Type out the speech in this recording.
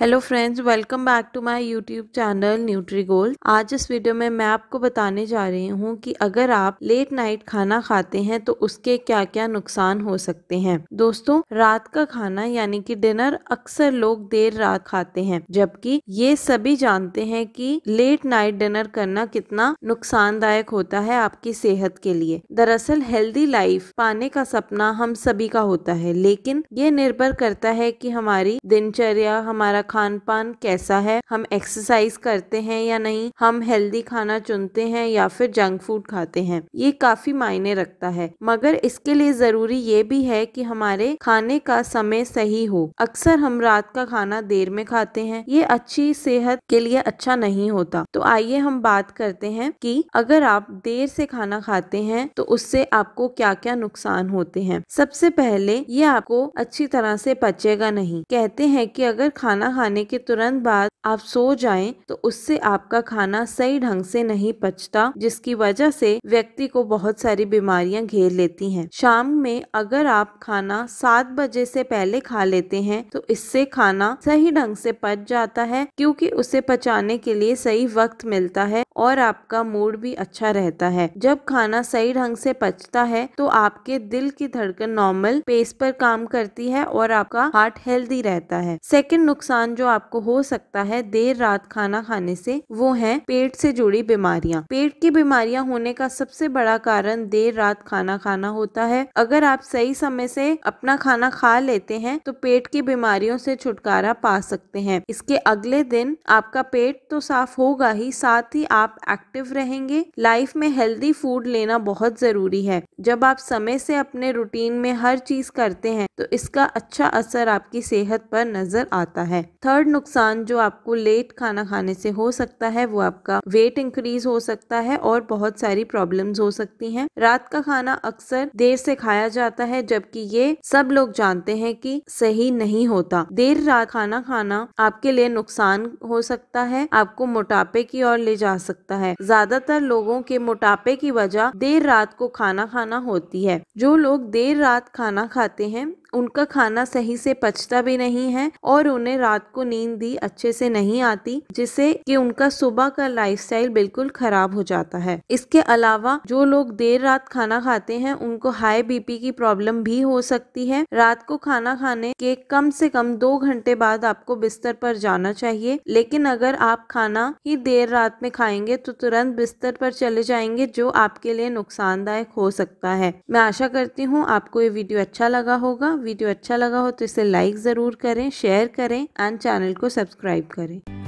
hello friends welcome back to my YouTube channel Nutri Gold आज इस video में मैं आपको बताने जा रही हूँ कि अगर आप लेट नाइट खाना खाते हैं तो उसके क्या क्या नुकसान हो सकते हैं दोस्तों रात का खाना यानी कि डिनर अक्सर लोग देर रात खाते हैं जबकि ये सभी जानते हैं कि लेट नाइट डिनर करना कितना नुकसानदायक होता है आपकी सेहत के लिए दरअसल हेल्दी लाइफ पाने का सपना हम सभी का होता है लेकिन ये निर्भर करता है की हमारी दिनचर्या हमारा खान पान कैसा है हम एक्सरसाइज करते हैं या नहीं हम हेल्दी खाना चुनते हैं या फिर जंक फूड खाते हैं ये काफी मायने रखता है मगर इसके लिए जरूरी ये भी है कि हमारे खाने का समय सही हो अक्सर हम रात का खाना देर में खाते हैं ये अच्छी सेहत के लिए अच्छा नहीं होता तो आइए हम बात करते हैं कि अगर आप देर से खाना खाते हैं तो उससे आपको क्या क्या नुकसान होते हैं सबसे पहले ये आपको अच्छी तरह से पचेगा नहीं कहते हैं कि अगर खाना खाने के तुरंत बाद आप सो जाएं तो उससे आपका खाना सही ढंग से नहीं पचता जिसकी वजह से व्यक्ति को बहुत सारी बीमारियां घेर लेती हैं शाम में अगर आप खाना सात बजे से पहले खा लेते हैं तो इससे खाना सही ढंग से पच जाता है क्योंकि उसे पचाने के लिए सही वक्त मिलता है और आपका मूड भी अच्छा रहता है जब खाना सही ढंग से पचता है तो आपके दिल की धड़कन नॉर्मल पेस पर काम करती है और आपका हार्ट हेल्दी रहता है सेकेंड नुकसान जो आपको हो सकता है है देर रात खाना खाने से वो है पेट से जुड़ी बीमारियां पेट की बीमारियां होने का सबसे बड़ा कारण देर रात खाना खाना होता है अगर आप सही समय से अपना खाना खा लेते हैं तो पेट की बीमारियों से छुटकारा पा सकते हैं इसके अगले दिन आपका पेट तो साफ होगा ही साथ ही आप एक्टिव रहेंगे लाइफ में हेल्दी फूड लेना बहुत जरूरी है जब आप समय से अपने रूटीन में हर चीज करते हैं तो इसका अच्छा असर आपकी सेहत पर नजर आता है थर्ड नुकसान जो आप आपको लेट खाना खाने से हो सकता है वो आपका वेट इंक्रीज हो सकता है और बहुत सारी प्रॉब्लम्स हो सकती हैं रात का खाना अक्सर देर से खाया जाता है जबकि ये सब लोग जानते हैं कि सही नहीं होता देर रात खाना खाना आपके लिए नुकसान हो सकता है आपको मोटापे की ओर ले जा सकता है ज्यादातर लोगों के मोटापे की वजह देर रात को खाना खाना होती है जो लोग देर रात खाना खाते हैं उनका खाना सही से पचता भी नहीं है और उन्हें रात को नींद भी अच्छे से नहीं आती जिससे कि उनका सुबह का लाइफस्टाइल बिल्कुल खराब हो जाता है इसके अलावा जो लोग देर रात खाना खाते हैं उनको हाई बीपी की प्रॉब्लम भी हो सकती है रात को खाना खाने के कम से कम दो घंटे बाद आपको बिस्तर पर जाना चाहिए लेकिन अगर आप खाना ही देर रात में खाएंगे तो तुरंत बिस्तर पर चले जाएंगे जो आपके लिए नुकसानदायक हो सकता है मैं आशा करती हूँ आपको ये वीडियो अच्छा लगा होगा वीडियो अच्छा लगा हो तो इसे लाइक ज़रूर करें शेयर करें एंड चैनल को सब्सक्राइब करें